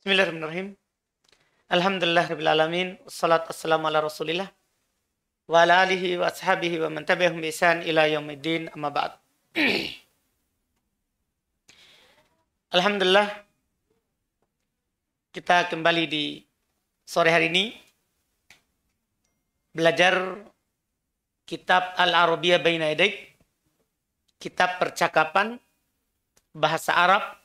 Bismillahirrahmanirrahim. Alhamdulillah Rabbil Alamin. Wassalatu wassalamu ala rasulillah. Wa ala alihi wa ashabihi wa man tabi'ahum bisan ila yaumiddin amma ba'd. Alhamdulillah. Kita kembali di sore hari ini. Belajar kitab Al-Arabiyah Baina Kitab percakapan bahasa Arab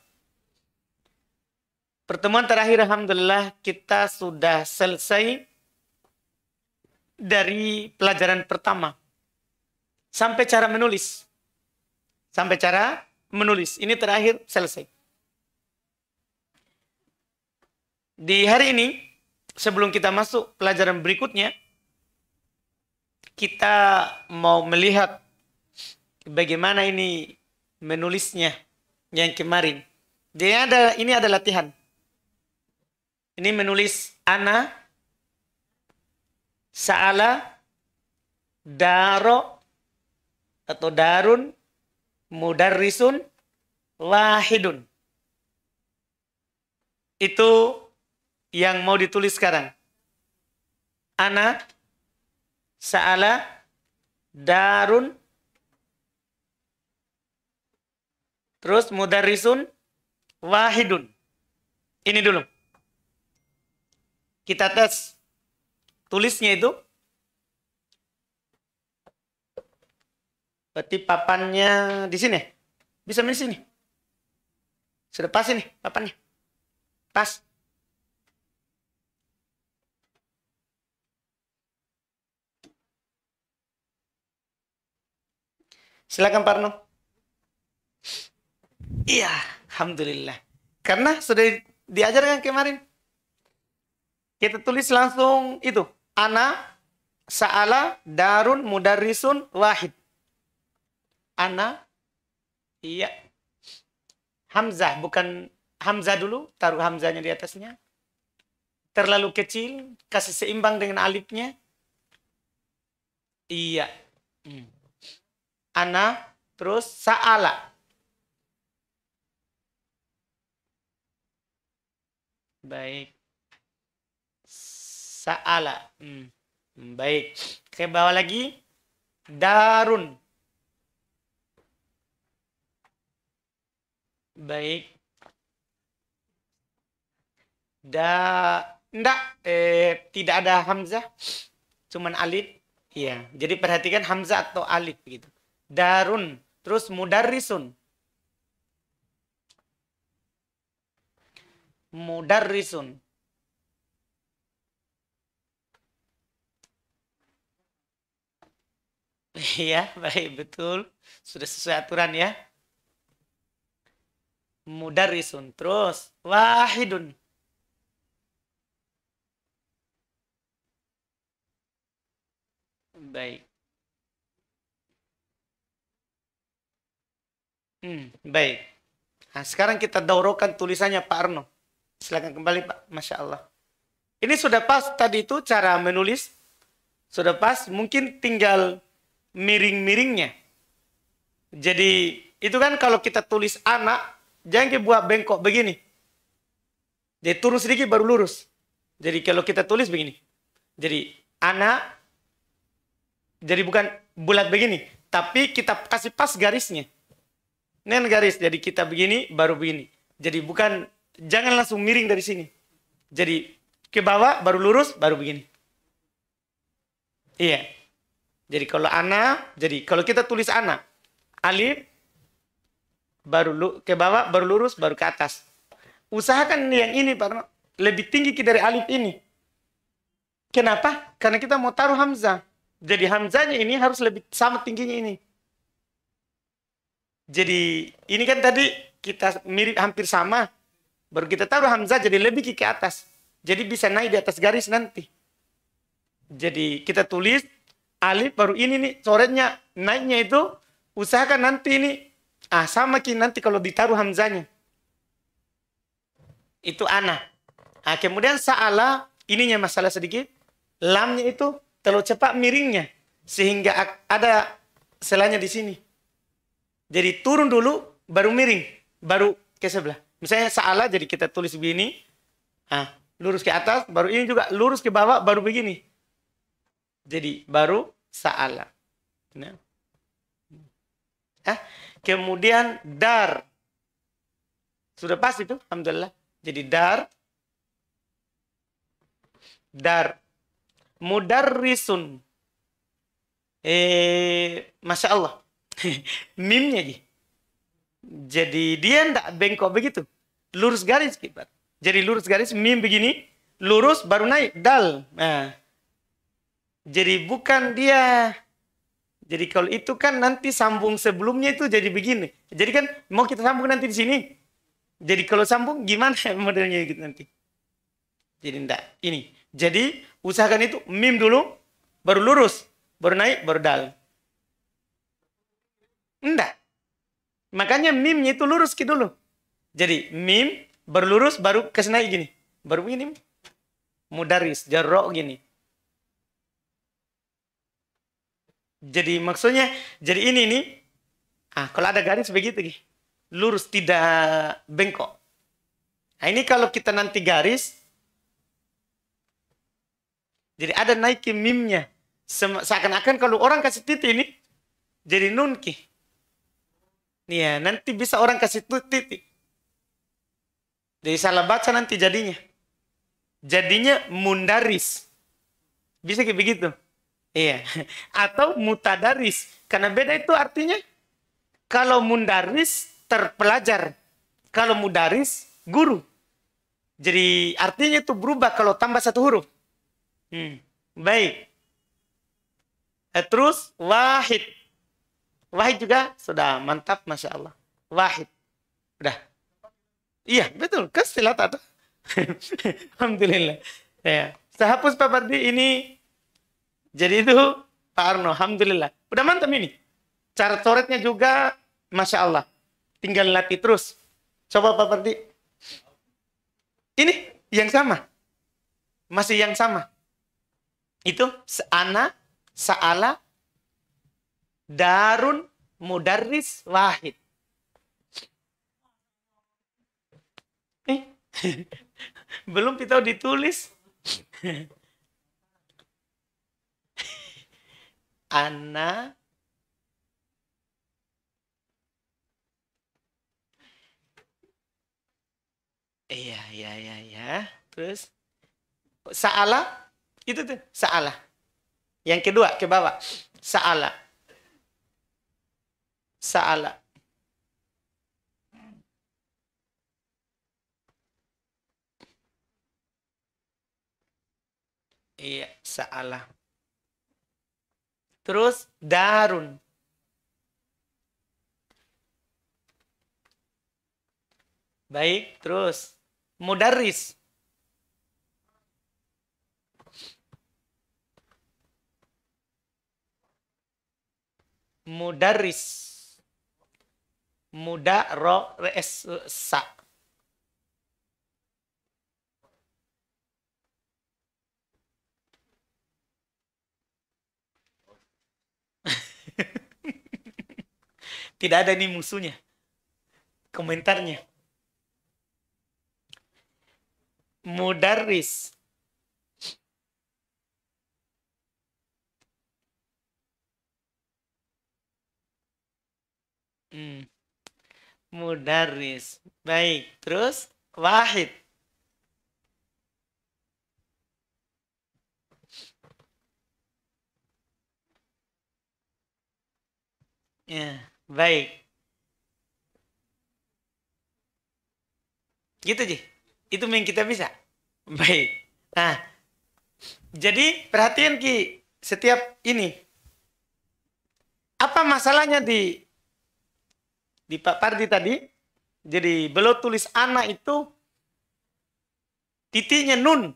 Pertemuan terakhir alhamdulillah kita sudah selesai dari pelajaran pertama sampai cara menulis. Sampai cara menulis. Ini terakhir selesai. Di hari ini sebelum kita masuk pelajaran berikutnya kita mau melihat bagaimana ini menulisnya yang kemarin. Jadi ada ini ada latihan. Ini menulis ana, saala, daro, atau darun, mudarrisun, wahidun. Itu yang mau ditulis sekarang. Ana, saala, darun, terus mudarrisun, wahidun. Ini dulu. Kita tes tulisnya itu. Berarti papannya di sini. Bisa di sini. Sudah pas ini papannya. Pas. Silakan Parno. Iya, alhamdulillah. Karena sudah diajarkan kemarin. Kita tulis langsung itu. Ana sa'ala darun mudarrisun wahid. Ana iya. Hamzah bukan Hamzah dulu, taruh Hamzahnya di atasnya. Terlalu kecil, kasih seimbang dengan alifnya. Iya. Hmm. Ana terus sa'ala. Baik. Sa'ala. Hmm. Baik. Ke bawah lagi. Darun. Baik. Da tidak eh, tidak ada hamzah. Cuman alif. Iya. Jadi perhatikan hamzah atau alif gitu. Darun, terus mudarrisun. Mudarrisun. Iya, baik, betul. Sudah sesuai aturan ya. Mudarrisun terus. Wahidun. Baik. Hmm, baik. Nah, sekarang kita dorokan tulisannya Pak Arno. Silakan kembali Pak. Masya Allah. Ini sudah pas tadi itu cara menulis. Sudah pas. Mungkin tinggal miring-miringnya. Jadi itu kan kalau kita tulis anak, jangan kita buat bengkok begini. Jadi turun sedikit baru lurus. Jadi kalau kita tulis begini. Jadi anak, jadi bukan bulat begini. Tapi kita kasih pas garisnya. Nen garis, jadi kita begini, baru begini. Jadi bukan, jangan langsung miring dari sini. Jadi ke bawah, baru lurus, baru begini. Iya. Yeah. Jadi kalau ana, jadi kalau kita tulis ana, alif baru lu, ke bawah, baru lurus, baru ke atas. Usahakan yang ini, Pak lebih tinggi dari alif ini. Kenapa? Karena kita mau taruh hamzah. Jadi hamzahnya ini harus lebih sama tingginya ini. Jadi ini kan tadi kita mirip hampir sama. Baru kita taruh hamzah jadi lebih ke atas. Jadi bisa naik di atas garis nanti. Jadi kita tulis alif baru ini nih coretnya naiknya itu usahakan nanti ini ah sama ki nanti kalau ditaruh Hamzanya itu ana. Ah kemudian saala ininya masalah sedikit lamnya itu terlalu cepat miringnya sehingga ada selanya di sini. Jadi turun dulu baru miring, baru ke sebelah. Misalnya saala jadi kita tulis begini. Ah, lurus ke atas, baru ini juga lurus ke bawah, baru begini. Jadi baru sa'ala. Nah. kemudian dar. Sudah pas itu, alhamdulillah. Jadi dar dar mudarrisun eh masya Allah mimnya jadi dia ndak bengkok begitu lurus garis kibat jadi lurus garis mim begini lurus baru naik dal nah jadi bukan dia. Jadi kalau itu kan nanti sambung sebelumnya itu jadi begini. Jadi kan mau kita sambung nanti di sini. Jadi kalau sambung gimana modelnya gitu nanti. Jadi enggak. Ini. Jadi usahakan itu mim dulu. Baru lurus. Baru naik, baru dal. Enggak. Makanya mimnya itu lurus gitu dulu. Jadi mim baru lurus baru kesenai gini. Baru ini Mudaris, jarok gini Jadi maksudnya jadi ini nih. Ah, kalau ada garis begitu nih. Lurus tidak bengkok. Nah, ini kalau kita nanti garis jadi ada naikin mimnya. Seakan-akan kalau orang kasih titik ini jadi nunki. Nih ya, nanti bisa orang kasih titik. Jadi salah baca nanti jadinya. Jadinya mundaris. Bisa kayak begitu. Iya. Atau mutadaris. Karena beda itu artinya. Kalau mundaris terpelajar. Kalau mudaris guru. Jadi artinya itu berubah kalau tambah satu huruf. Hmm. Baik. Eh, terus wahid. Wahid juga sudah mantap Masya Allah. Wahid. Udah. Iya betul. kesilatan. Alhamdulillah. Ya. Saya hapus Pardi, ini jadi itu Pak Arno, Alhamdulillah. Udah mantap ini. Cara coretnya juga Masya Allah. Tinggal latih terus. Coba Pak Perdi. Ini yang sama. Masih yang sama. Itu seana, saala, darun, mudaris wahid. Eh, Belum kita ditulis. ana Iya, iya, iya, iya. Terus saala itu tuh saala. Yang kedua ke bawah. Saala. Saala. Iya, saala. Terus darun. Baik, terus mudaris. Mudaris. Muda ro sa. Tidak ada nih musuhnya. Komentarnya. mudaris Hmm. Mudaris. Baik. Terus Wahid. Ya. Yeah. Baik. Gitu, Ji. Itu yang kita bisa. Baik. Nah, jadi perhatian Ki setiap ini. Apa masalahnya di di Pak Pardi tadi? Jadi beliau tulis anak itu titiknya nun.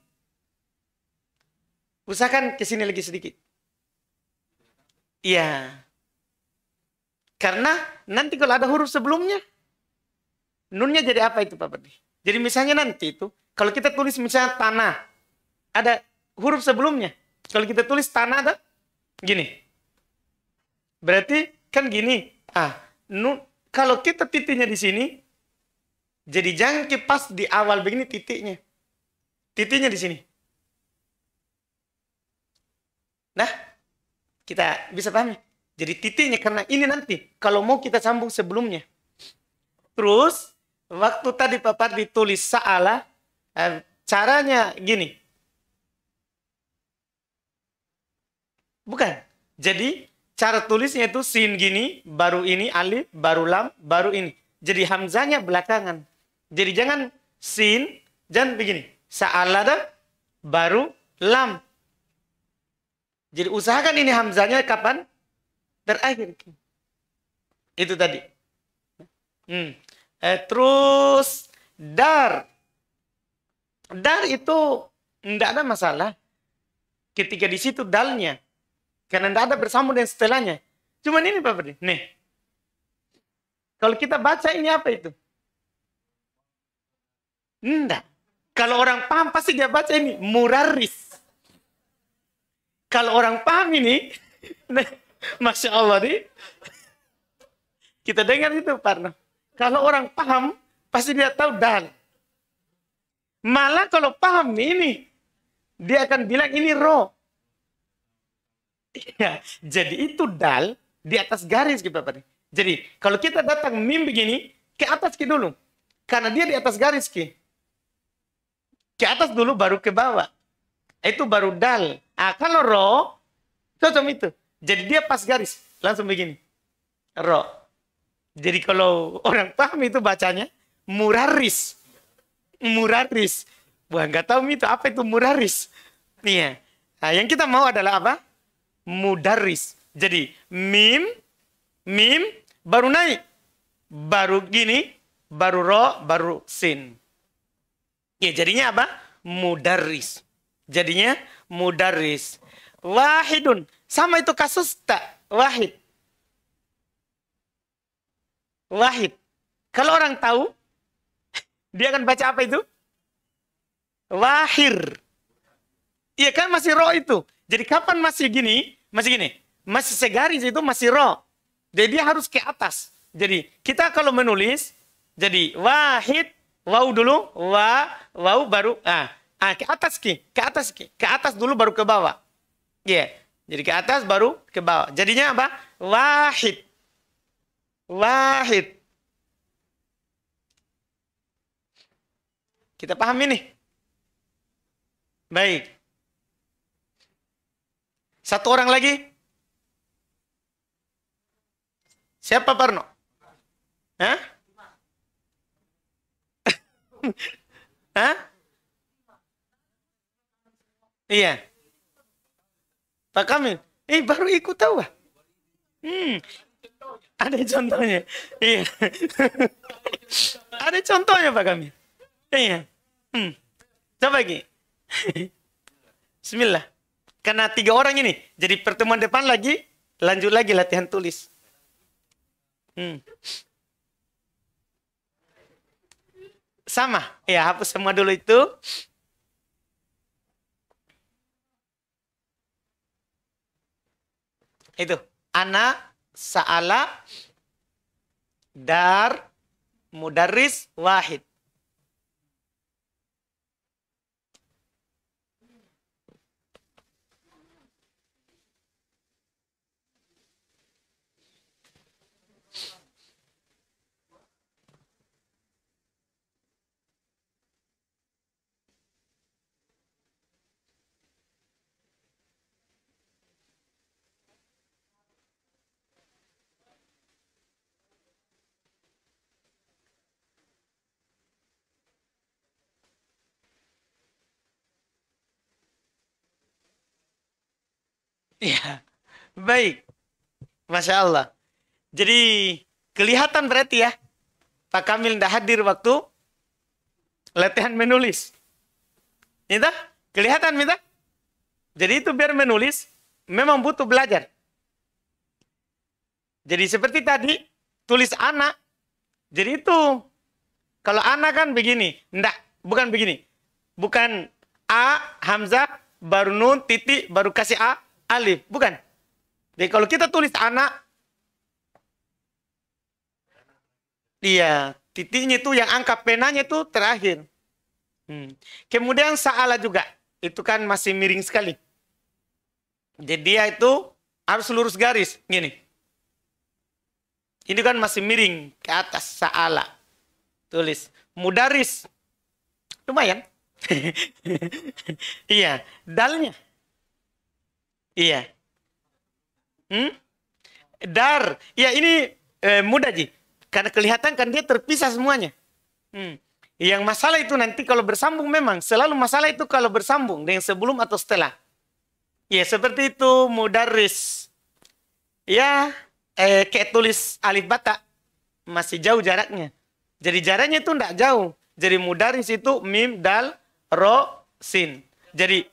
Usahakan ke sini lagi sedikit. Iya. Karena nanti kalau ada huruf sebelumnya, nunnya jadi apa itu Pak Badi? Jadi misalnya nanti itu, kalau kita tulis misalnya tanah, ada huruf sebelumnya. Kalau kita tulis tanah ada gini. Berarti kan gini. Ah, nun, kalau kita titiknya di sini, jadi jangan kipas di awal begini titiknya. Titiknya di sini. Nah, kita bisa ya? Jadi titiknya karena ini nanti kalau mau kita sambung sebelumnya. Terus waktu tadi papat ditulis saala eh, caranya gini. Bukan. Jadi cara tulisnya itu sin gini, baru ini alif, baru lam, baru ini. Jadi hamzanya belakangan. Jadi jangan sin, jangan begini. Saala dah, baru lam. Jadi usahakan ini hamzanya kapan? terakhir itu tadi hmm. eh, terus dar dar itu tidak ada masalah ketika di situ dalnya karena tidak ada bersambung dengan setelahnya cuman ini pak Ferdi nih kalau kita baca ini apa itu Enggak. Kalau orang paham pasti dia baca ini muraris. Kalau orang paham ini Masya Allah nih. Kita dengar itu Parno. Kalau orang paham, pasti dia tahu dal. Malah kalau paham ini, dia akan bilang ini roh. Ya, jadi itu dal di atas garis gitu nih. Jadi kalau kita datang mim begini, ke atas ke dulu. Karena dia di atas garis ki. Ke atas dulu baru ke bawah. Itu baru dal. Ah, kalau roh, cocok itu. Jadi dia pas garis, langsung begini. Ro. Jadi kalau orang paham itu bacanya, muraris. Muraris. Wah, nggak tahu itu apa itu muraris. Iya. Nah, yang kita mau adalah apa? Mudaris. Jadi mim, mim, baru naik. Baru gini, baru ro, baru sin. Ya, jadinya apa? Mudaris. Jadinya mudaris. Wahidun. Sama itu kasus tak wahid. Wahid. Kalau orang tahu, dia akan baca apa itu? Wahir. Iya kan masih roh itu. Jadi kapan masih gini? Masih gini. Masih segaris itu masih roh. Jadi dia harus ke atas. Jadi kita kalau menulis, jadi wahid, wau dulu, wa, wau baru, ah, ah ke atas ki, ke atas ki, ke atas dulu baru ke bawah. Iya. yeah. Jadi ke atas baru ke bawah. Jadinya apa? Wahid. Wahid. Kita paham ini? Baik. Satu orang lagi. Siapa Parno? Hah? Hah? Iya. Pak Kamil, eh baru ikut tahu ah. Hmm. Ada contohnya. Iya. Ada contohnya Pak Kamil. Iya. Hmm. Coba lagi. Bismillah. Karena tiga orang ini, jadi pertemuan depan lagi, lanjut lagi latihan tulis. Hmm. Sama, ya hapus semua dulu itu. Itu. Ana, sa'ala, dar, mudaris, wahid. Iya. Baik. Masya Allah. Jadi kelihatan berarti ya. Pak Kamil tidak hadir waktu latihan menulis. Minta? Iya kelihatan minta? Iya Jadi itu biar menulis memang butuh belajar. Jadi seperti tadi tulis anak. Jadi itu kalau anak kan begini, ndak bukan begini. Bukan A Hamzah baru nun titik baru kasih A alif, bukan. Jadi kalau kita tulis anak, iya, titiknya itu yang angka penanya itu terakhir. Hmm. Kemudian saala juga, itu kan masih miring sekali. Jadi dia itu harus lurus garis, gini. Ini kan masih miring ke atas saala. Tulis mudaris. Lumayan. iya, dalnya Iya. Hmm? Dar. Ya ini eh, mudah Ji. Karena kelihatan kan dia terpisah semuanya. Hmm. Yang masalah itu nanti kalau bersambung memang. Selalu masalah itu kalau bersambung. Dengan sebelum atau setelah. Ya seperti itu mudaris. Ya eh, kayak tulis alif bata. Masih jauh jaraknya. Jadi jaraknya itu tidak jauh. Jadi mudaris itu mim, dal, ro, sin. Jadi,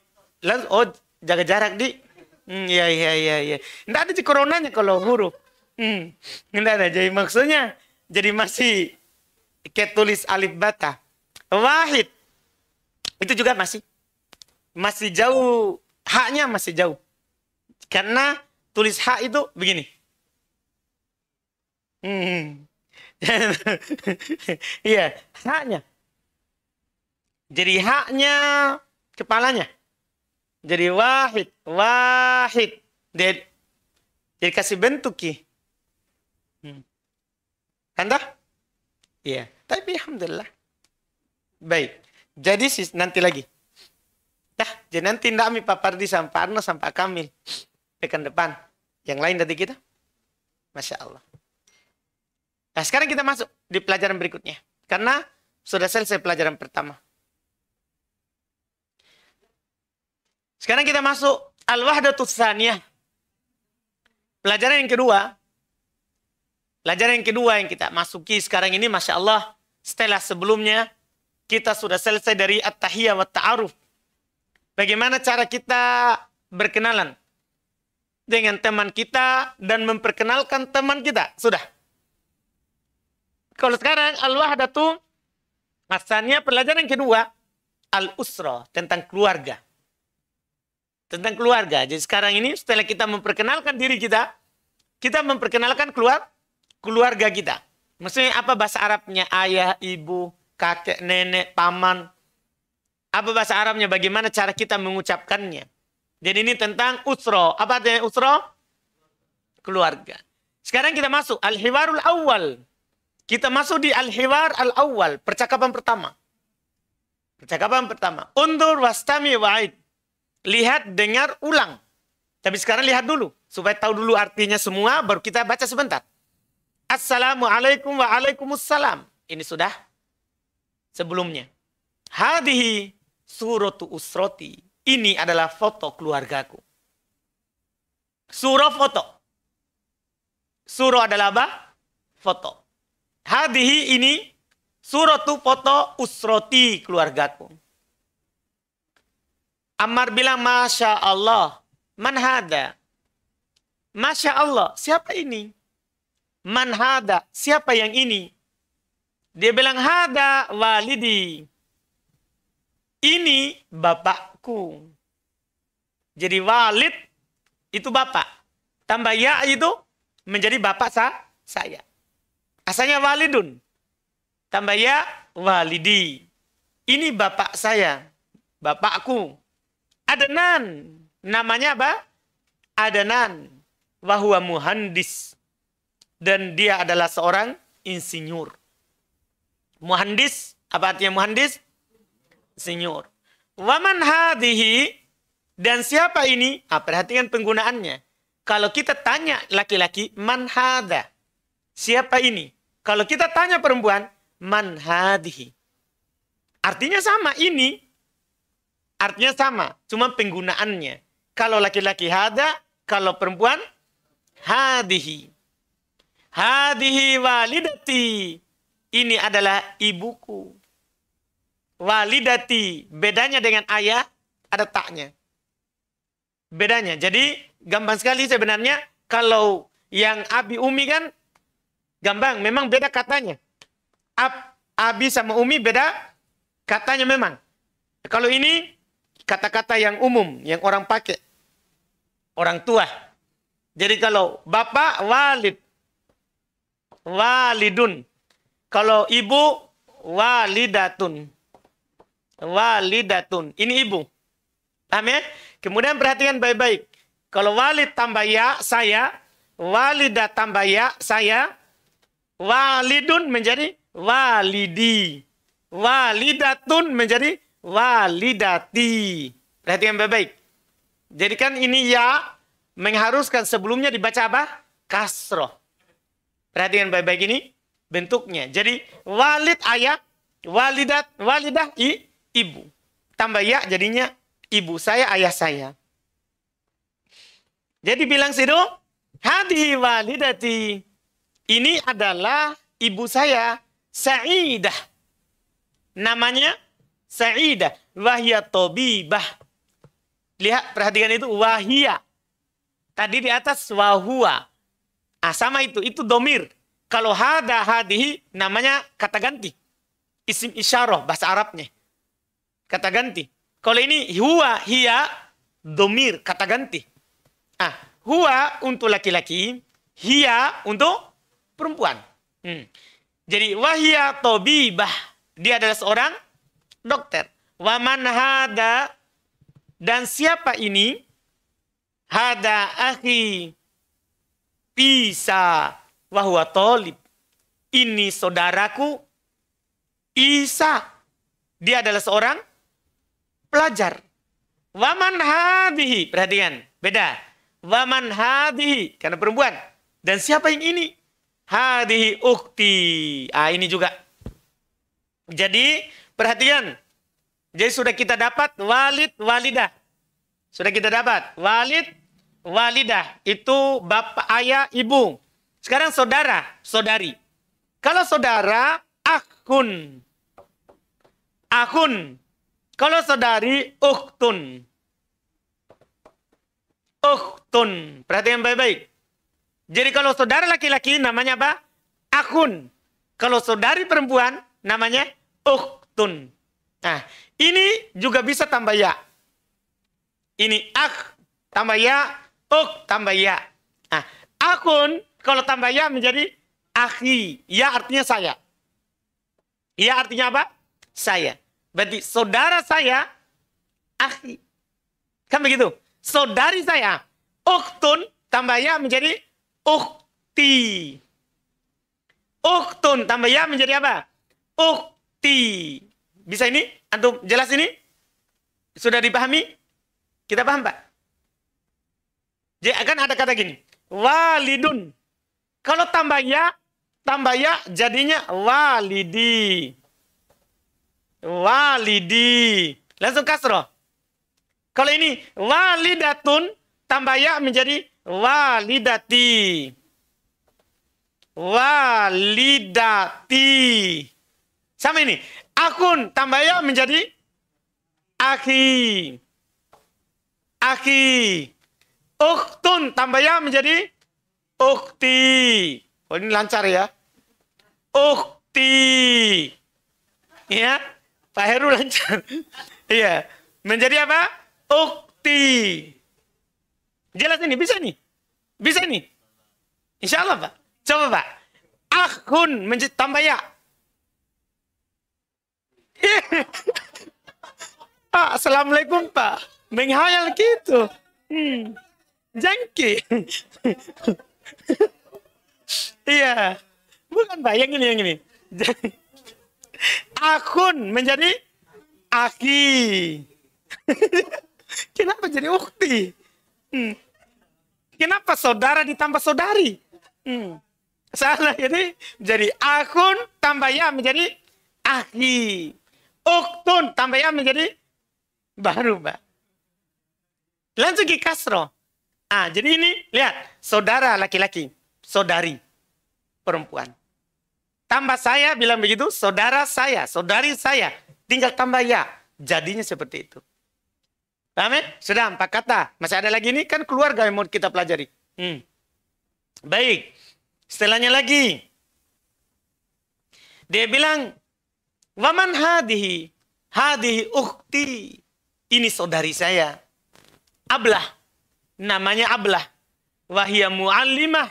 oh jaga jarak di Hmm hmm, iya iya iya. Enggak iya. ada coronanya kalau huruf. Hmm, enggak ada. Jadi maksudnya jadi masih kayak tulis alif bata. Wahid. Itu juga masih masih jauh haknya masih jauh. Karena tulis hak itu begini. Hmm. Iya, haknya. Jadi haknya kepalanya. Jadi wahid, wahid. Jadi, jadi kasih bentuk ki. Hmm. dah? Kan iya. Tapi alhamdulillah. Baik. Jadi sis, nanti lagi. Dah, jadi nanti ndak mi papar di sampai Arno sampai Kamil. Pekan depan. Yang lain tadi kita. Masya Allah. Nah, sekarang kita masuk di pelajaran berikutnya. Karena sudah selesai pelajaran pertama. Sekarang kita masuk al-wahdatus saniyah Pelajaran yang kedua. Pelajaran yang kedua yang kita masuki sekarang ini Masya Allah. Setelah sebelumnya kita sudah selesai dari at-tahiyah wa ta'aruf. Bagaimana cara kita berkenalan dengan teman kita dan memperkenalkan teman kita. Sudah. Kalau sekarang al-wahdatu Masanya pelajaran yang kedua al-usra tentang keluarga tentang keluarga. Jadi sekarang ini setelah kita memperkenalkan diri kita, kita memperkenalkan keluar keluarga kita. Maksudnya apa bahasa Arabnya? Ayah, ibu, kakek, nenek, paman. Apa bahasa Arabnya? Bagaimana cara kita mengucapkannya? Jadi ini tentang usro. Apa artinya usro? Keluarga. Sekarang kita masuk al-hiwarul awal. Kita masuk di al-hiwar al-awwal, percakapan pertama. Percakapan pertama. Undur wastami wa'id lihat, dengar, ulang. Tapi sekarang lihat dulu. Supaya tahu dulu artinya semua, baru kita baca sebentar. Assalamualaikum alaikumussalam. Ini sudah sebelumnya. Hadihi suratu usroti. Ini adalah foto keluargaku. Surah foto. Surah adalah apa? Foto. Hadihi ini suratu foto usroti keluargaku. Ammar bilang, Masya Allah. Man hada? Masya Allah, siapa ini? Man hada? Siapa yang ini? Dia bilang, hada walidi. Ini bapakku. Jadi walid itu bapak. Tambah ya itu menjadi bapak sa saya. Asalnya walidun. Tambah ya walidi. Ini bapak saya. Bapakku. Adnan. Namanya apa? Adnan. Wahua muhandis. Dan dia adalah seorang insinyur. Muhandis. Apa artinya muhandis? Insinyur. Waman hadihi. Dan siapa ini? Nah, perhatikan penggunaannya. Kalau kita tanya laki-laki, man hada? Siapa ini? Kalau kita tanya perempuan, man hadihi? Artinya sama, ini Artinya sama, cuma penggunaannya. Kalau laki-laki hada, kalau perempuan hadihi. Hadihi walidati. Ini adalah ibuku. Walidati. Bedanya dengan ayah, ada taknya. Bedanya. Jadi, gampang sekali sebenarnya kalau yang abi umi kan gampang. Memang beda katanya. Ab, abi sama umi beda katanya memang. Kalau ini kata-kata yang umum yang orang pakai. Orang tua. Jadi kalau bapak walid. Walidun. Kalau ibu walidatun. Walidatun. Ini ibu. amin ya? Kemudian perhatikan baik-baik. Kalau walid tambah ya, saya. Walidah tambah ya, saya. Walidun menjadi walidi. Walidatun menjadi walidati. Perhatikan baik-baik. Jadi kan ini ya mengharuskan sebelumnya dibaca apa? Kasroh. Perhatikan baik-baik ini bentuknya. Jadi walid ayah, walidat, walidah i, ibu. Tambah ya jadinya ibu saya, ayah saya. Jadi bilang sih dong, hadihi walidati. Ini adalah ibu saya, Sa'idah. Namanya sa'idah wahya tobibah. Lihat perhatikan itu wahia. Tadi di atas wahua. Ah, sama itu, itu domir. Kalau hada hadihi namanya kata ganti. Isim isyarah bahasa Arabnya. Kata ganti. Kalau ini huwa, hiya, domir, kata ganti. Ah, huwa untuk laki-laki, hiya untuk perempuan. Hmm. Jadi wahia tobibah. Dia adalah seorang dokter. Waman hada dan siapa ini? Hada akhi Isa wahwa tolib. Ini saudaraku Isa. Dia adalah seorang pelajar. Waman hadihi. Perhatikan, beda. Waman hadihi. Karena perempuan. Dan siapa yang ini? Hadihi ukti. Ah, ini juga. Jadi, Perhatian. Jadi sudah kita dapat walid walidah. Sudah kita dapat walid walidah itu bapak ayah ibu. Sekarang saudara, saudari. Kalau saudara akun. Akun. Kalau saudari uktun. Uktun. Perhatian baik-baik. Jadi kalau saudara laki-laki namanya apa? Akun. Kalau saudari perempuan namanya uktun tun. Nah, ini juga bisa tambah ya. Ini ak tambah ya, uk tambah ya. Nah, akun kalau tambah ya menjadi akhi. Ya artinya saya. Ya artinya apa? Saya. Berarti saudara saya akhi. Kan begitu? Saudari saya uktun tambah ya menjadi ukti. Uktun tambah ya menjadi apa? Ukti. Bisa ini? Antum jelas ini? Sudah dipahami? Kita paham, Pak? Jadi akan ada kata gini. Walidun. Kalau tambah ya, tambah ya jadinya walidi. Walidi. Langsung kasroh. Kalau ini walidatun, tambah ya menjadi walidati. Walidati. Sama ini. Akun tambah ya menjadi aki aki, Uktun tambah ya menjadi ukti. Oh ini lancar ya. Ukti. Ya. Pak Heru lancar. Iya. Menjadi apa? Ukti. Jelas ini, bisa nih. Bisa nih. Insya Allah Pak. Coba Pak. menjadi tambah ya. Pak, Assalamualaikum Pak. Menghayal gitu. Hmm. Jengki. iya. Bukan Pak, yang ini, yang ini. Akun menjadi aki. Kenapa jadi ukti? Hmm. Kenapa saudara ditambah saudari? Hmm. Salah ini jadi akun tambah ya menjadi aki uktun ya menjadi baru mbak lanjut ke kasro ah jadi ini lihat saudara laki-laki saudari perempuan tambah saya bilang begitu saudara saya saudari saya tinggal tambah ya jadinya seperti itu Amin. Ya? Sudah empat kata. Masih ada lagi ini kan keluarga yang mau kita pelajari. Hmm. Baik. Setelahnya lagi. Dia bilang Waman hadihi, hadihi ukti. Ini saudari saya. Ablah, namanya Ablah. Wahia mu'allimah.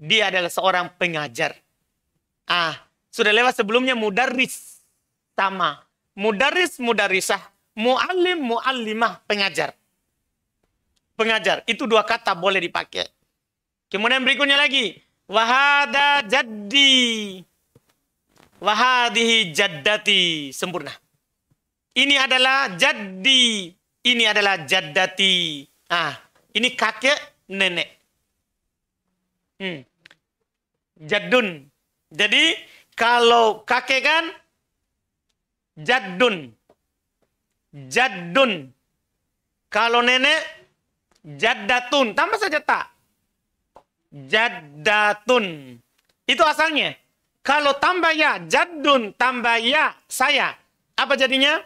Dia adalah seorang pengajar. Ah, sudah lewat sebelumnya mudaris. Sama. Mudaris, mudarisah. Mu'allim, mu'allimah, pengajar. Pengajar. Itu dua kata boleh dipakai. Kemudian berikutnya lagi. Wahada jadi Wahadihi jaddati sempurna. Ini adalah jaddi. Ini adalah jaddati. Ah, ini kakek nenek. Hmm. Jaddun. Jadi kalau kakek kan jaddun. Jaddun. Kalau nenek jaddatun. Tambah saja tak. Jaddatun. Itu asalnya. Kalau tambah ya, jadun tambah ya, saya. Apa jadinya?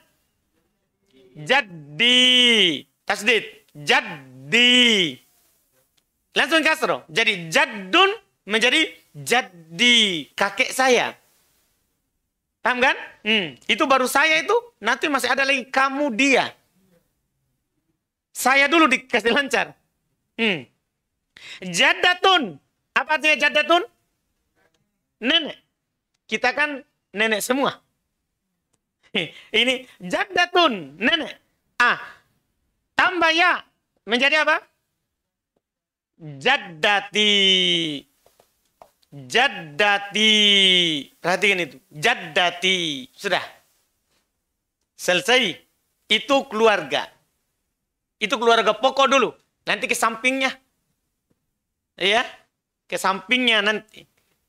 Jaddi. Tasdid. Jaddi. Langsung kasro. Jadi jadun menjadi jadi kakek saya. Paham kan? Hmm. Itu baru saya itu, nanti masih ada lagi kamu dia. Saya dulu dikasih lancar. Hmm. Jadatun. Apa artinya jadatun? Nenek. Kita kan nenek semua. Ini jadatun nenek. Ah, tambah ya menjadi apa? Jadati, jadati. Perhatikan itu. Jadati Sudah. Selesai. Itu keluarga. Itu keluarga pokok dulu. Nanti ke sampingnya. Ya. Ke sampingnya nanti.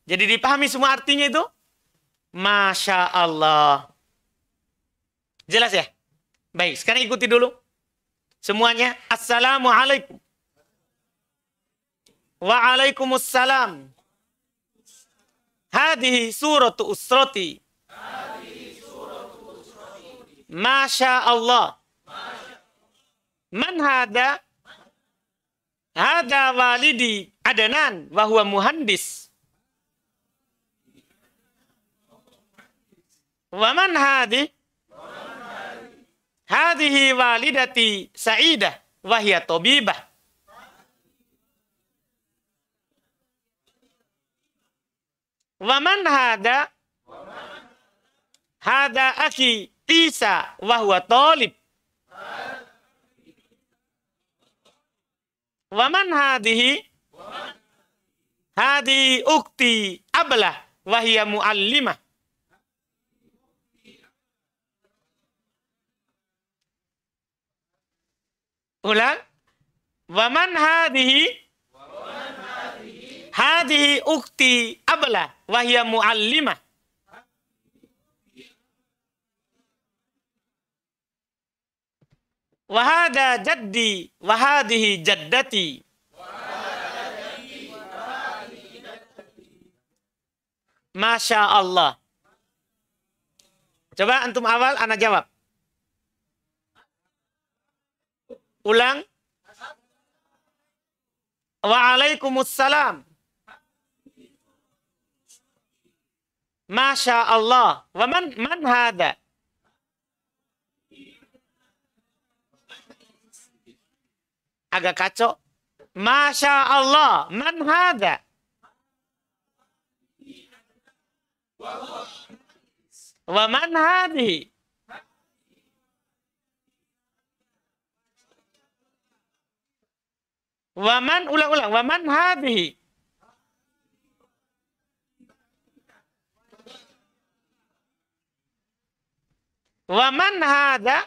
Jadi dipahami semua artinya itu? Masya Allah. Jelas ya? Baik, sekarang ikuti dulu. Semuanya, Assalamualaikum. Waalaikumsalam. Hadihi suratu usrati. Masya Allah. Man hada? Hada walidi adanan. Wahuwa muhandis. Waman hadi? Hadihi walidati sa'idah wahia tabibah. Waman hada? Hada aki Isa Wahua tolib. Waman hadihi? Hadi ukti ablah Wahia muallimah. Ulang. Waman hadihi, hadihi ukti abla wahya muallima, Wahada jaddi wahadihi jaddati. Masya Allah. Coba antum awal, anak jawab. Ulang. Waalaikumsalam. Masya Allah. wa man man hada? Agak kacau. Masya Allah. Man hada? man hadi? Waman ulang-ulang. Waman hadhihi. Waman hada.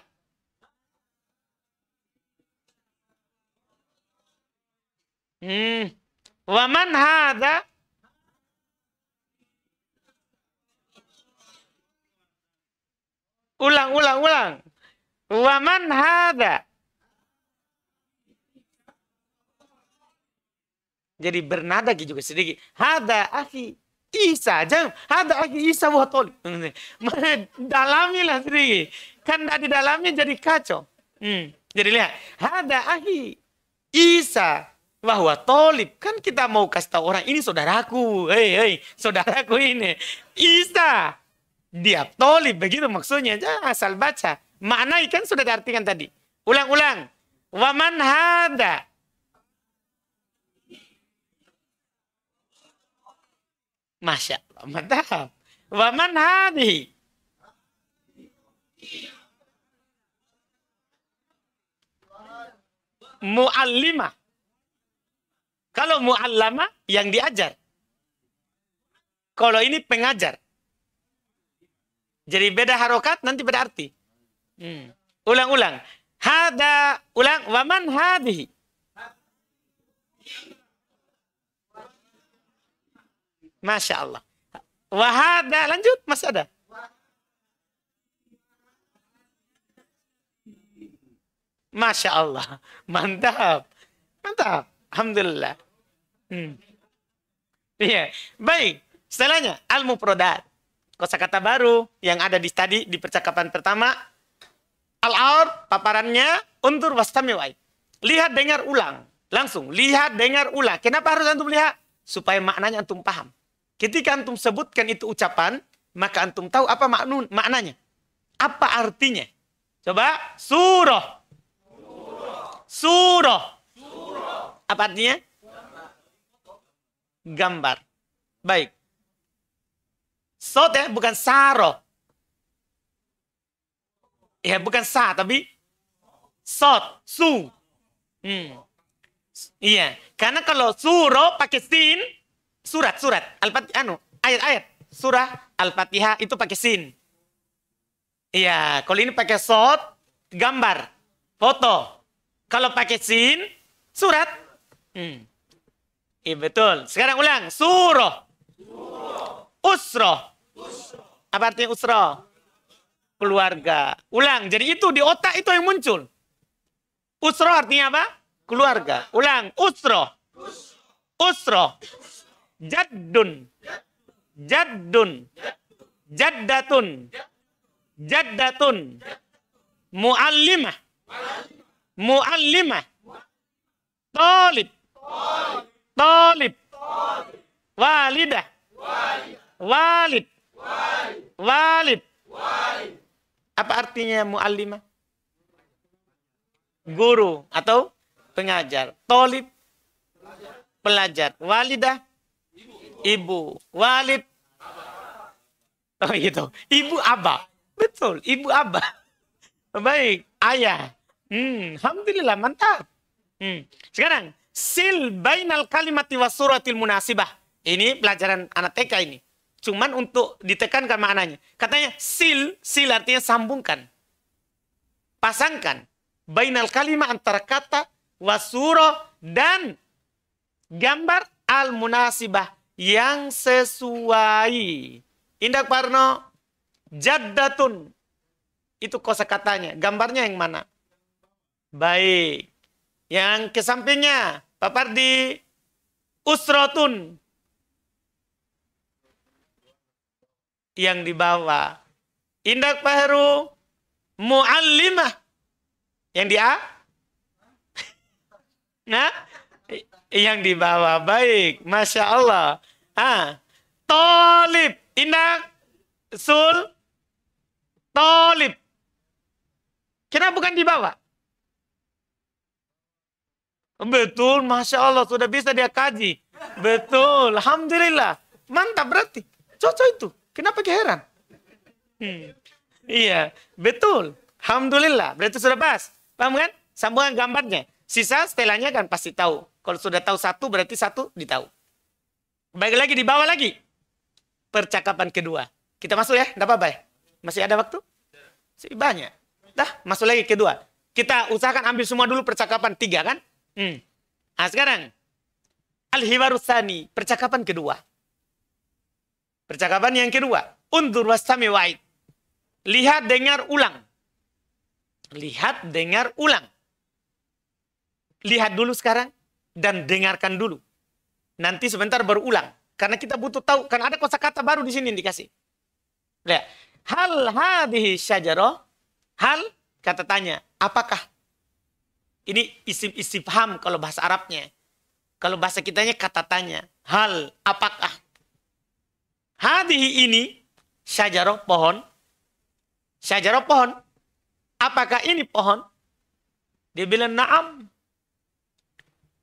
Hmm. Waman hada. Ulang, ulang, ulang. Waman hada. Jadi bernada gitu juga sedikit. Hada akhi Isa. Jangan. Hada akhi Isa wa Dalamilah sedikit. Kan dari dalamnya jadi kacau. Hmm. Jadi lihat. Hada akhi Isa bahwa tolip kan kita mau kasih tahu orang ini saudaraku, hei hei saudaraku ini Isa dia tolip begitu maksudnya jangan asal baca mana ikan sudah diartikan tadi ulang-ulang waman hada Masya Allah, mantap. Waman hadi. Muallima. Kalau mu'allama yang diajar. Kalau ini pengajar. Jadi beda harokat nanti beda arti. Hmm. Ulang-ulang. Hmm. Hada ulang waman hadi. Masya Allah. Wahada, lanjut, masih ada. Masya Allah, mantap, mantap, Alhamdulillah. Hmm. Iya, yeah. baik. Setelahnya, al Kosa kata baru yang ada di tadi di percakapan pertama. Al-aur, paparannya, untur wa'id. Lihat, dengar, ulang. Langsung, lihat, dengar, ulang. Kenapa harus antum lihat? Supaya maknanya antum paham. Ketika antum sebutkan itu ucapan, maka antum tahu apa maknun, maknanya. Apa artinya? Coba surah. Surah. Apa artinya? Gambar. Baik. Sot ya, bukan saro. Ya, bukan sa, tapi sot, su. Hmm. Iya, karena kalau suro pakai sin, Surat, surat. al anu, ayat-ayat. Surah Al-Fatihah itu pakai sin. Iya, kalau ini pakai sod gambar, foto. Kalau pakai sin, surat. Hmm. Iya betul. Sekarang ulang. Suruh. usro. Apa artinya usro? Keluarga. Ulang. Jadi itu di otak itu yang muncul. Usro artinya apa? Keluarga. Ulang. Usro, usro jaddun jaddun jaddatun jaddatun muallimah muallimah talib talib walidah walid walid apa artinya muallimah guru atau pengajar talib pelajar walidah ibu Walid. Oh gitu. Ibu aba. Betul, ibu aba. Baik, ayah. Hmm, alhamdulillah mantap. Hmm. Sekarang sil bainal kalimati wasuratil munasibah. Ini pelajaran anak TK ini. Cuman untuk ditekankan maknanya. Katanya sil, sil artinya sambungkan. Pasangkan. Bainal kalimat antara kata wasuro dan gambar al munasibah yang sesuai. Indak Parno, Jadatun Itu kosa katanya. Gambarnya yang mana? Baik. Yang ke sampingnya, Pak Pardi, usrotun. Yang dibawa Indak Pak Heru, muallimah. Yang di A? Nah, yang dibawa Baik, Masya Allah. Ah, Talib. Indah sul tolib. Kenapa bukan di bawah? Betul, Masya Allah. Sudah bisa dia kaji. Betul, Alhamdulillah. Mantap berarti. Cocok itu. Kenapa keheran? Hmm. Iya, betul. Alhamdulillah. Berarti sudah pas. Paham kan? Sambungan gambarnya. Sisa setelahnya kan pasti tahu. Kalau sudah tahu satu, berarti satu ditahu. Baik lagi di bawah lagi. Percakapan kedua. Kita masuk ya, enggak apa-apa ya? Masih ada waktu? Masih banyak. Dah, masuk lagi kedua. Kita usahakan ambil semua dulu percakapan tiga kan? Hmm. Nah sekarang, Al-Hiwarusani, percakapan kedua. Percakapan yang kedua. Undur wasami wa'id. Lihat, dengar, ulang. Lihat, dengar, ulang. Lihat dulu sekarang dan dengarkan dulu. Nanti sebentar baru ulang Karena kita butuh tahu. kan ada kata baru di sini dikasih. Lihat. Hal hadhi syajarah. Hal kata tanya. Apakah? Ini isim istifham kalau bahasa Arabnya. Kalau bahasa kitanya kata tanya. Hal apakah? hadhi ini syajarah pohon. Syajarah pohon. Apakah ini pohon? Dia bilang naam.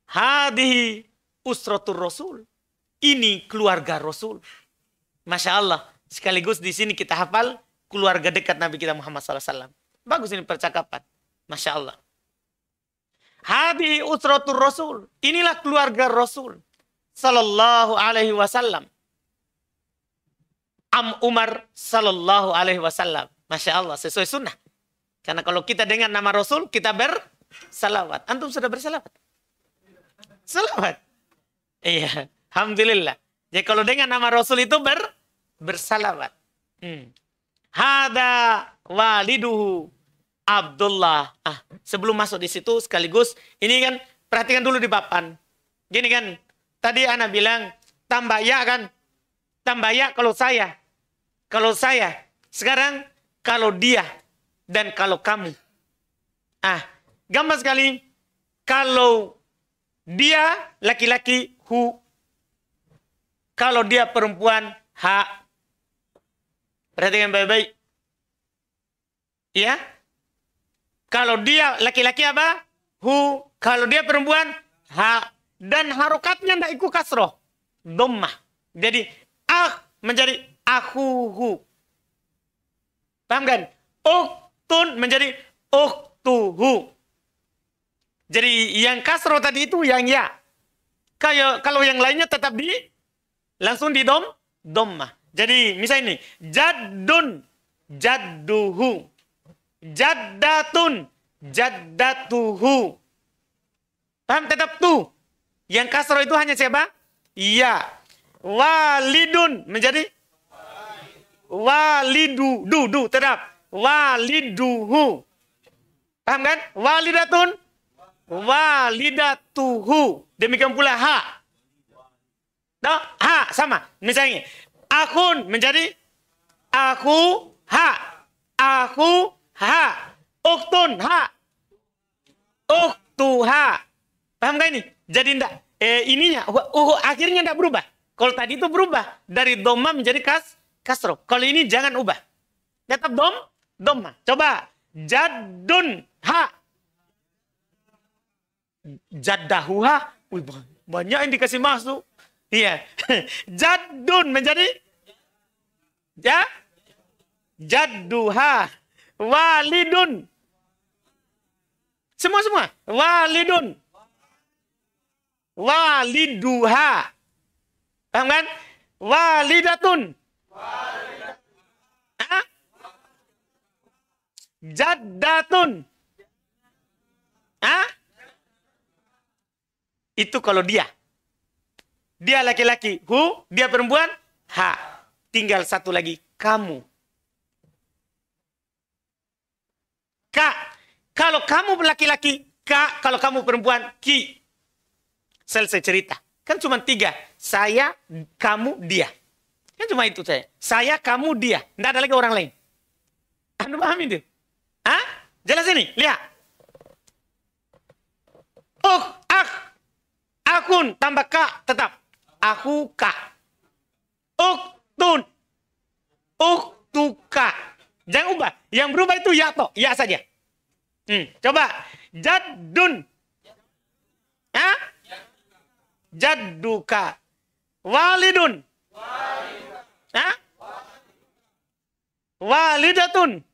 hadhi usratur rasul. Ini keluarga rasul. Masya Allah. Sekaligus di sini kita hafal keluarga dekat Nabi kita Muhammad SAW. Bagus ini percakapan. Masya Allah. Hadi usratur rasul. Inilah keluarga rasul. Sallallahu alaihi wasallam. Am Umar sallallahu alaihi wasallam. Masya Allah. Sesuai sunnah. Karena kalau kita dengar nama Rasul, kita bersalawat. Antum sudah bersalawat? Salawat. Iya, alhamdulillah. Jadi ya, kalau dengan nama Rasul itu ber bersalawat. Hmm. Hada waliduhu Abdullah. Ah, sebelum masuk di situ sekaligus ini kan perhatikan dulu di papan. Gini kan, tadi Ana bilang tambah ya kan? Tambah ya kalau saya. Kalau saya. Sekarang kalau dia dan kalau kamu. Ah, gampang sekali kalau dia laki-laki hu. Kalau dia perempuan, ha. Perhatikan baik-baik. Ya. Kalau dia laki-laki apa? Hu. Kalau dia perempuan, ha. Dan harokatnya tidak ikut kasroh. Dommah. Jadi, ah menjadi akuhu. Paham kan? Uktun menjadi uktuhu. Jadi yang kasro tadi itu yang ya. Kayak kalau yang lainnya tetap di langsung di dom domma. Jadi misalnya ini jadun jadduhu jaddatun jaddatuhu. Paham tetap tu. Yang kasro itu hanya siapa? Iya. Walidun menjadi walidu du du tetap waliduhu. Paham kan? Walidatun walidatuhu. Demikian pula ha. No? ha sama. Misalnya akun menjadi aku ha. Aku ha. Uktun ha. Uktuha. Paham gak ini? Jadi ndak eh, ininya uh, akhirnya ndak berubah. Kalau tadi itu berubah dari doma menjadi kas kasro. Kalau ini jangan ubah. Tetap dom doma. Coba jadun ha jaddahuha banyak yang dikasih masuk. Iya. Jaddun menjadi ya jadduha walidun. Semua semua walidun. Waliduha. Paham kan? Walidatun. ah? Jaddatun. ah? Itu kalau dia. Dia laki-laki, hu, dia perempuan, ha. Tinggal satu lagi, kamu. Ka, kalau kamu laki-laki, ka, kalau kamu perempuan, ki. Selesai cerita. Kan cuma tiga. Saya, kamu, dia. Kan cuma itu saya. Saya, kamu, dia. Tidak ada lagi orang lain. Anda paham itu? ah? Jelas ini? Lihat. Oh, Akun tambah k, tetap. Aku ka. Uktun. Uktuka. Jangan ubah. Yang berubah itu ya toh. Ya saja. Hmm. Coba. Jadun? Ya? Jaduka? Walidun. Ya? Walidatun.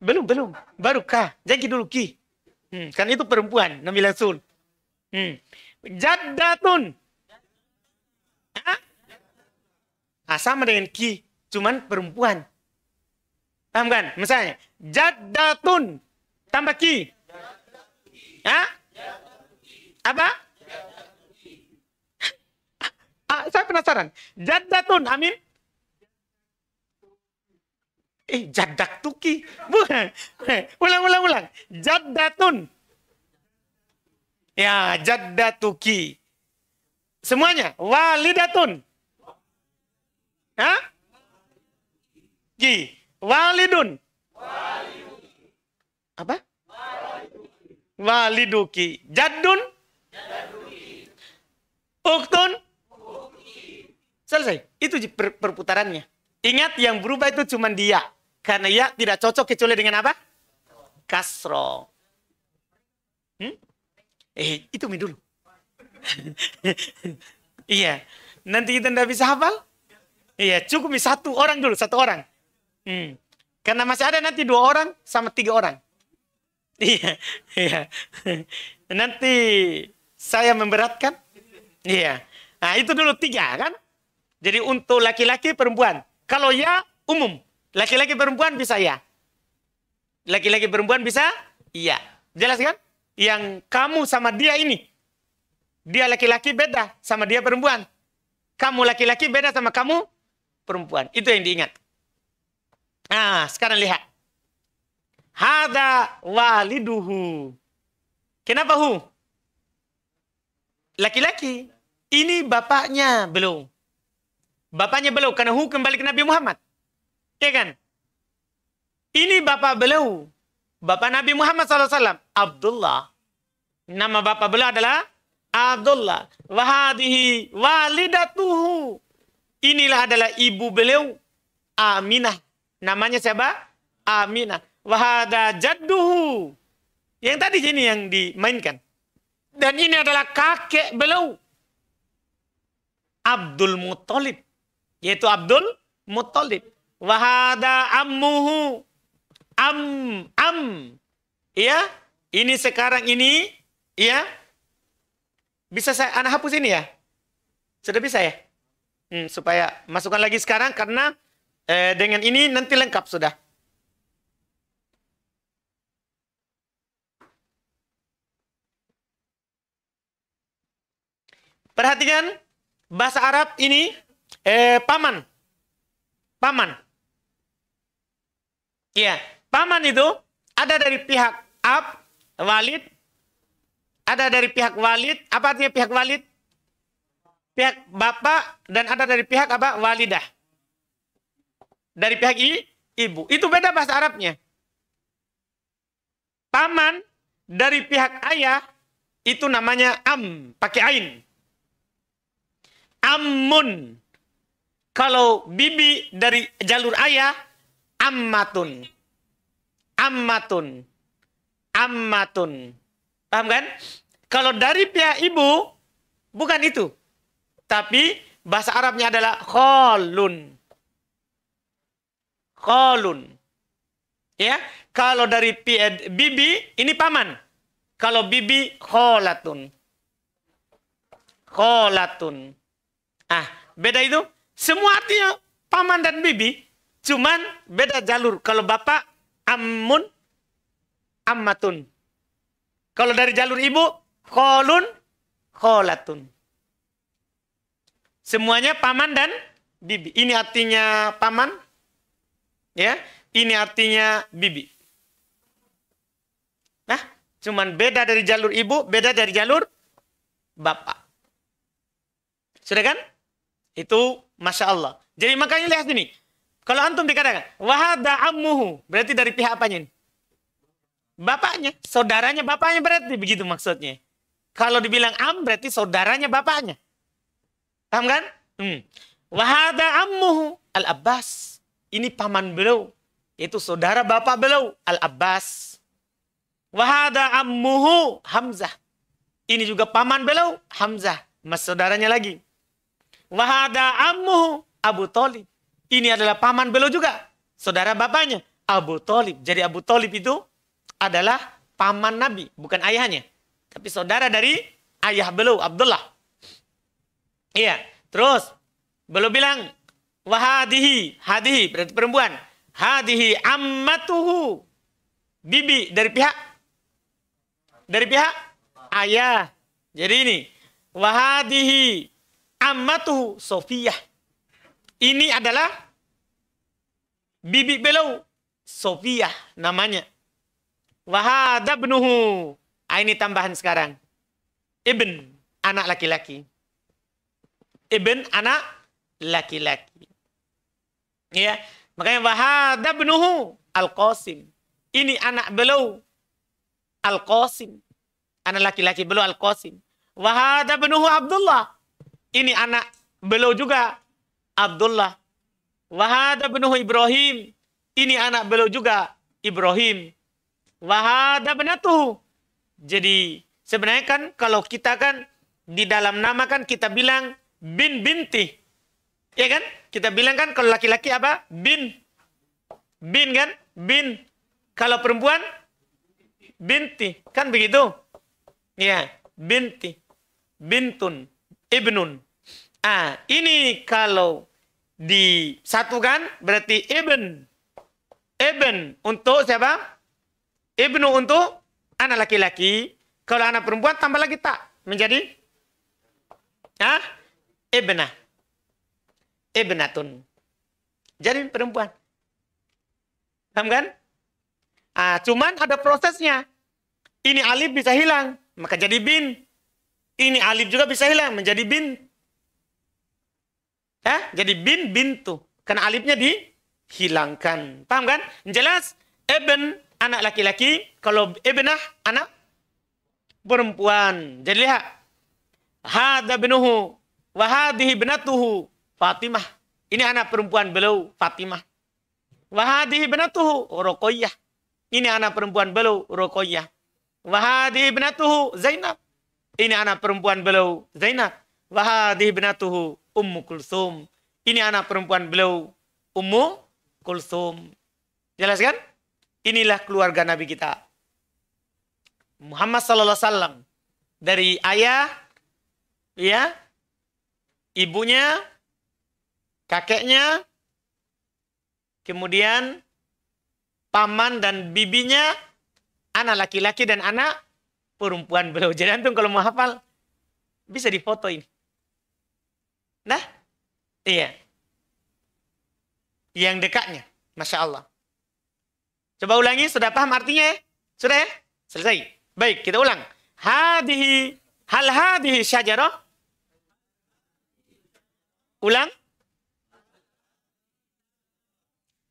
Belum, belum. Baru kah? Jangan dulu ki. Hmm, kan itu perempuan, Nabi Rasul. Hmm. Jaddatun. Ha? Ah, sama dengan ki, cuman perempuan. Paham kan? Misalnya, jaddatun tambah ki. Ha? Apa? Ah, saya penasaran. Jaddatun, amin. Eh, jadak tuki. Bukan. Eh, ulang, ulang, ulang. Jaddatun. Ya, jaddatuki. Semuanya. Walidatun. Hah? Ki. Walidun. Waliduki. Apa? Waliduki. Waliduki. Jaddun. Jadduki. Uktun. Uktun. Selesai. Itu per perputarannya. Ingat yang berubah itu cuma dia. Karena ya tidak cocok kecuali dengan apa? Kasro. Hmm? Eh, itu min dulu. iya. Nanti kita tidak bisa hafal? Iya, cukup satu orang dulu, satu orang. Hmm. Karena masih ada nanti dua orang sama tiga orang. Iya, iya. Nanti saya memberatkan. Iya. Nah, itu dulu tiga kan. Jadi untuk laki-laki perempuan. Kalau ya umum. Laki-laki perempuan bisa ya. Laki-laki perempuan bisa iya. Jelas kan? Yang kamu sama dia ini. Dia laki-laki beda sama dia perempuan. Kamu laki-laki beda sama kamu perempuan. Itu yang diingat. Nah, sekarang lihat. Hada waliduhu. Kenapa hu? Laki-laki. Ini bapaknya belum. Bapaknya belum. Karena hu kembali ke Nabi Muhammad. Ya kan? Ini bapak beliau. Bapak Nabi Muhammad SAW. Abdullah. Nama bapak beliau adalah Abdullah. Wahadihi walidatuhu. Inilah adalah ibu beliau. Aminah. Namanya siapa? Aminah. Wahada jadduhu. Yang tadi ini yang dimainkan. Dan ini adalah kakek beliau. Abdul Muttalib. Yaitu Abdul Muttalib. Wahada ammuhu. Am, am. Ya, ini sekarang ini, ya. Bisa saya, anak hapus ini ya? Sudah bisa ya? Hmm, supaya masukkan lagi sekarang karena eh, dengan ini nanti lengkap sudah. Perhatikan bahasa Arab ini eh, paman. Paman. Iya paman itu ada dari pihak Ab, Walid, ada dari pihak Walid, apa artinya pihak Walid? Pihak bapak dan ada dari pihak apa? Walidah. Dari pihak i, ibu. Itu beda bahasa Arabnya. Paman dari pihak ayah itu namanya am, pakai ain. Amun. Kalau bibi dari jalur ayah ammatun. Ammatun. Ammatun. Paham kan? Kalau dari pihak ibu, bukan itu. Tapi bahasa Arabnya adalah kholun. Kholun. Ya, kalau dari pihak bibi ini paman. Kalau bibi kholatun. Kholatun. Ah, beda itu. Semua artinya paman dan bibi Cuman beda jalur. Kalau bapak ammun ammatun. Kalau dari jalur ibu kolun kolatun. Semuanya paman dan bibi. Ini artinya paman. Ya, ini artinya bibi. Nah, cuman beda dari jalur ibu, beda dari jalur bapak. Sudah kan? Itu Masya Allah. Jadi makanya lihat ini. Kalau antum dikatakan, wahada ammuhu, berarti dari pihak apanya ini? Bapaknya, saudaranya bapaknya berarti begitu maksudnya. Kalau dibilang am berarti saudaranya bapaknya. Paham kan? Hmm. Wahada ammuhu al-Abbas. Ini paman beliau. Itu saudara bapak beliau al-Abbas. Wahada ammuhu Hamzah. Ini juga paman beliau Hamzah. Mas saudaranya lagi. Wahada ammuhu Abu Talib ini adalah paman beliau juga. Saudara bapaknya. Abu Talib. Jadi Abu Talib itu adalah paman Nabi. Bukan ayahnya. Tapi saudara dari ayah beliau, Abdullah. Iya. Terus, beliau bilang, Wahadihi, hadihi, berarti perempuan. Hadihi ammatuhu. Bibi dari pihak dari pihak ayah. Jadi ini wahadihi ammatuhu Sofiyah. Ini adalah bibik belau Sofia namanya. Wahada benuhu. Ah, ini tambahan sekarang. Ibn, anak laki-laki. Ibn, anak laki-laki. Ya, makanya wahada Al-Qasim. Ini anak belau Al-Qasim. Anak laki-laki belau Al-Qasim. Wahada Abdullah. Ini anak belau juga Abdullah. Wahada benuh Ibrahim. Ini anak beliau juga Ibrahim. Wahada tuh Jadi sebenarnya kan kalau kita kan di dalam nama kan kita bilang bin binti. Ya kan? Kita bilang kan kalau laki-laki apa? Bin. Bin kan? Bin. Kalau perempuan binti. Kan begitu? Ya, binti. Bintun. Ibnun. Ah, ini kalau disatukan berarti ibn. Ibn untuk siapa? Ibnu untuk anak laki-laki. Kalau anak perempuan tambah lagi tak menjadi ah ibnah. Ibnatun. Jadi perempuan. Paham kan? Ah, cuman ada prosesnya. Ini alif bisa hilang, maka jadi bin. Ini alif juga bisa hilang menjadi bin Ya, jadi bin bintu. Karena alifnya dihilangkan. Paham kan? Jelas? Eben anak laki-laki. Kalau ibnah anak perempuan. Jadi lihat. Hada binuhu. Wahadihi binatuhu Fatimah. Ini anak perempuan beliau Fatimah. Wahadihi binatuhu Rokoyah. Ini anak perempuan beliau Rokoyah. Wahadihi binatuhu Zainab. Ini anak perempuan beliau Zainab. Wahadih binatuhu Ummu Kulsum. Ini anak perempuan beliau Ummu Kulsum. Jelas kan? Inilah keluarga Nabi kita. Muhammad sallallahu alaihi wasallam dari ayah ya ibunya kakeknya kemudian paman dan bibinya anak laki-laki dan anak perempuan beliau. Jadi antum kalau mau hafal bisa difoto ini. Nah, iya. Yang dekatnya, Masya Allah. Coba ulangi, sudah paham artinya ya? Sudah ya? Selesai. Baik, kita ulang. Hadihi, hal hadihi syajarah. Ulang.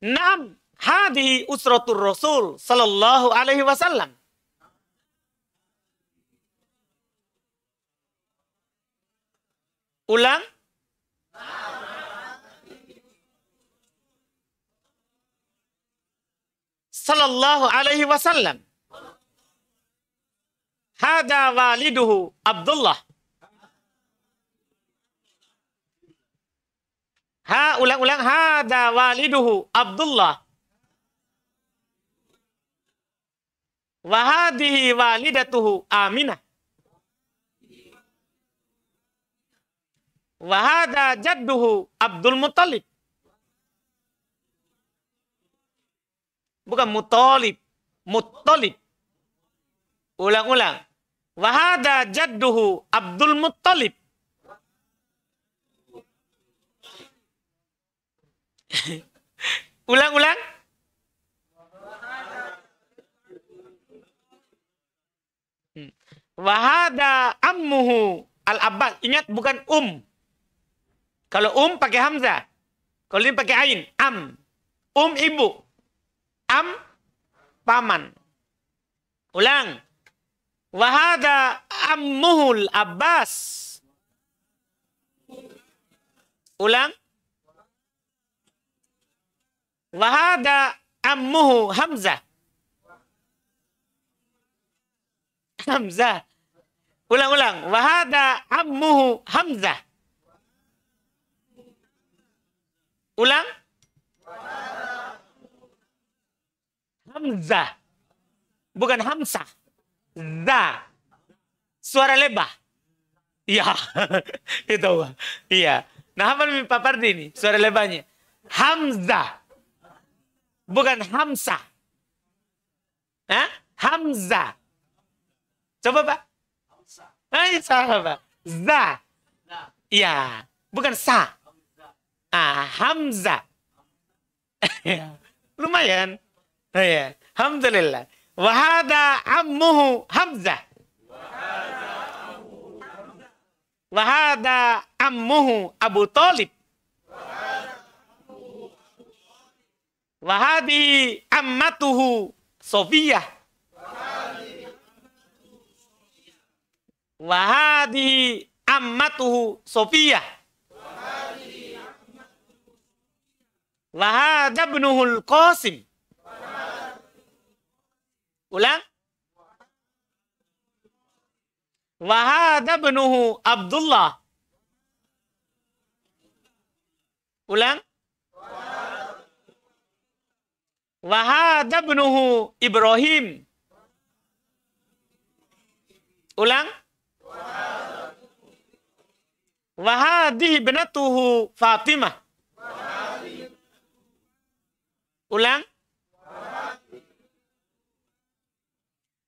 Nam, hadihi usratul rasul sallallahu alaihi wasallam. Ulang. Sallallahu alaihi wasallam. Hada waliduhu Abdullah. Ha ulang-ulang hada waliduhu Abdullah. Wahadihi walidatuhu Aminah. Wahada jadduhu Abdul Muttalib. Bukan Muttalib. Muttalib. Ulang-ulang. Wahada jadduhu Abdul Muttalib. Ulang-ulang. Hmm. Wahada ammuhu al-Abbas. Ingat bukan um. Kalau um pakai hamzah. Kalau ini pakai ain, am. Um ibu. Am paman. Ulang. Wahada ammuhul Abbas. Ulang. Wahada ammuhu Hamzah. Hamzah. Ulang-ulang. Wahada ammuhu Hamzah. Ulang. Hamzah. Bukan Hamzah. Za. Suara lebah. Iya. itu. Iya. Nah, apa nih Pak Pardi ini suara lebahnya. Hamzah. Bukan Hamzah. Hah? Hamzah. Coba, Pak. Hamzah. Hai, salah, Pak. Za. Iya. Bukan sah. Ah, Hamzah. Ya. Lumayan. Oh, ya. Alhamdulillah. Wahada ammuhu Hamzah. Wahada ammuhu Abu Talib. Wahadi ammatuhu Sofiyah. Wahadi ammatuhu Sofiyah. Wahadi Wahada benuhul Qasim. Ulang. Wahada benuhu Abdullah. Ulang. Wahada benuhu Ibrahim. Ulang. Wahadih benatuhu Fatimah. Ulang.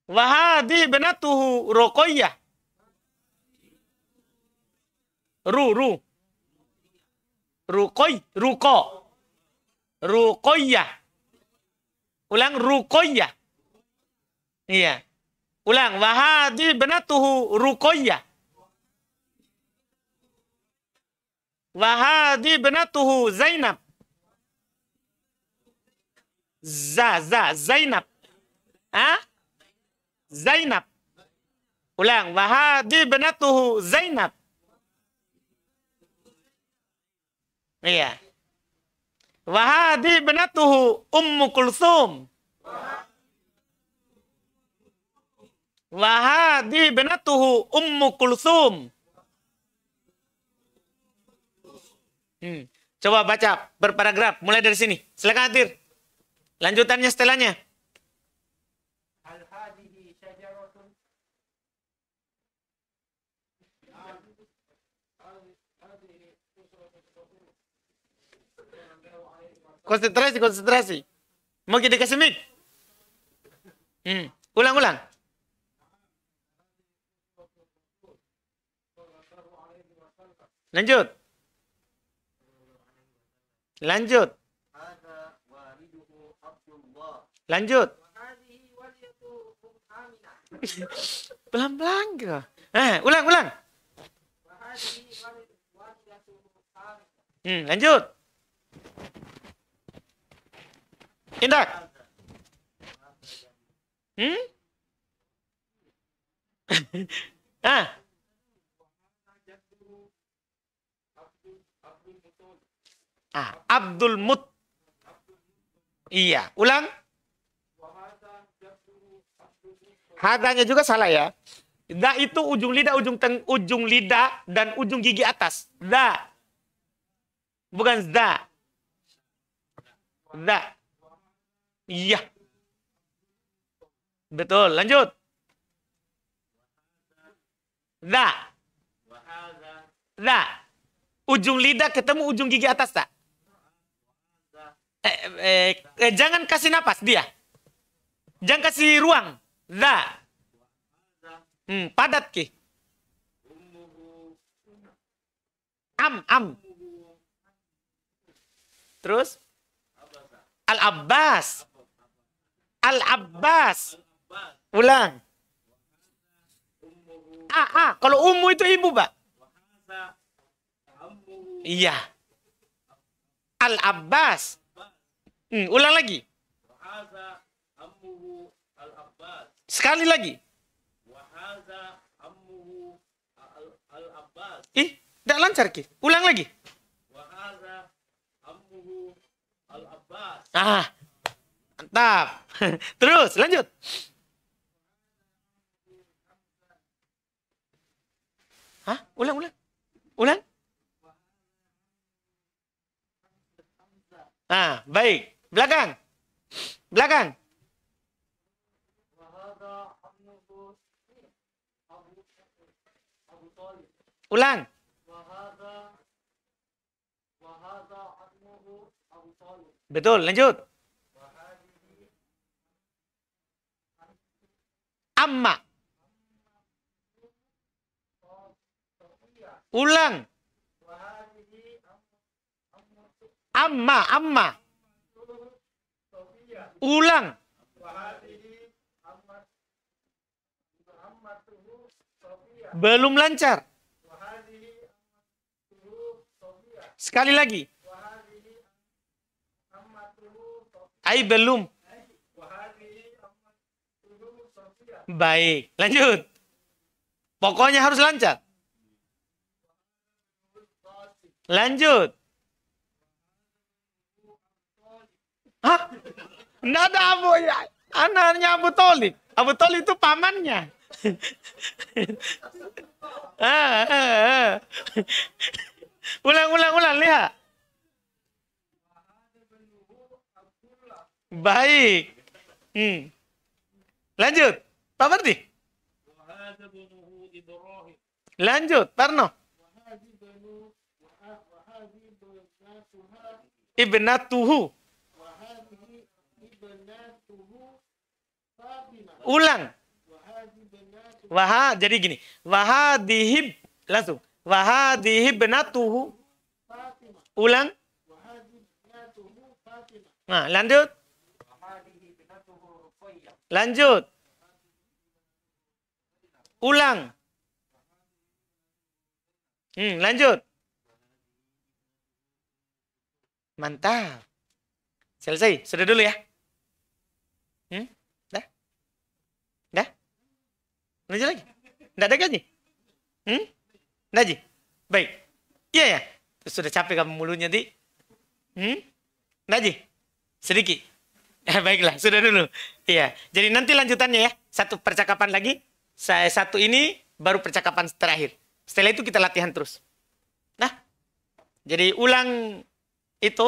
Wahadi benatuhu Ruqayyah. Ru, ru. Ruqoy, ruko. Rukoya. Ulang rukoya. Iya. Ulang. Wahadi benatuhu rukoya. Wahadi benatuhu Zainab. Za za Zainab. Ha? Zainab. Ulang. Wahadi benatuhu Zainab. Iya. Wahadi benatuhu Ummu Kulsum. Wahadi benatuhu Ummu Kulsum. Hmm. Coba baca berparagraf. Mulai dari sini. Silakan hadir. Lanjutannya setelahnya. Konsentrasi, konsentrasi. Mau kita kasih mic? Hmm. Ulang, ulang. Lanjut. Lanjut. Lanjut. Pelan-pelan gitu. Eh, ulang, ulang. Hmm, lanjut. Indah. Hmm? ah. Ah, Abdul Mut. Iya, ulang. Hadanya juga salah ya. Da nah, itu ujung lidah, ujung teng, ujung lidah dan ujung gigi atas. Da. Nah. Bukan da. Nah. Da. Iya. Betul, lanjut. Da. Da. Ujung lidah ketemu ujung gigi atas tak? Eh, eh, eh, jangan kasih napas dia. Jangan kasih ruang. Za. Hmm, padat ki. Am, am. Terus? Al-Abbas. Al-Abbas. Ulang. Ah, ah. Kalau ummu itu ibu, Pak. Iya. Al-Abbas. Hmm, ulang lagi. Sekali lagi. Ih, tidak lancar ki. Ulang lagi. Ah, mantap. Terus lanjut. Hah? Ulang, ulang. Ulang. Ah, baik. Belakang. Belakang. Ulang. Betul, lanjut. Amma. Ulang. Amma, amma. Ulang. Belum lancar. Sekali lagi. Ai belum. Baik, lanjut. Pokoknya harus lancar. Lanjut. Hah? Nggak ada Abu ya. Anaknya Abu Talib. Abu Talib itu pamannya. ah, ah, ah ulang, ulang, ulang, lihat. Baik. Hmm. Lanjut. Pak Mardi. Lanjut, Parno. Ibnatuhu. Ulang. Waha, jadi gini. dihib Langsung. Wahadihi benatuhu. Ulang. Nah, lanjut. Lanjut. Ulang. Hmm, lanjut. Mantap. Selesai. Sudah dulu ya. Hmm? Dah? Dah? Lanjut lagi? Tidak ada gaji? Hmm? Naji? Baik. Iya ya? Sudah capek kamu mulutnya Di? Hmm? Naji? Sedikit? Ya, baiklah, sudah dulu. Iya. Jadi nanti lanjutannya ya. Satu percakapan lagi. Saya satu ini baru percakapan terakhir. Setelah itu kita latihan terus. Nah, jadi ulang itu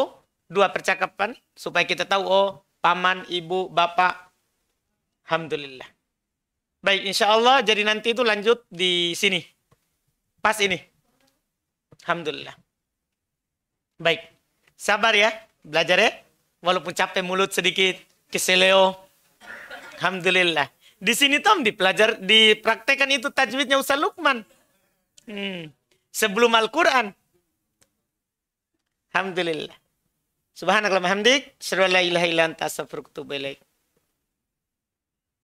dua percakapan supaya kita tahu oh paman, ibu, bapak. Alhamdulillah. Baik, insya Allah. Jadi nanti itu lanjut di sini. Pas ini. Alhamdulillah. Baik. Sabar ya. Belajar ya. Walaupun capek mulut sedikit. Keseleo. Alhamdulillah. Di sini Tom dipelajar, dipraktekan itu tajwidnya Ustaz Lukman. Hmm. Sebelum Al-Quran. Alhamdulillah. Subhanallah hamdik. Syarwa la ilaha illa anta astaghfiruka wa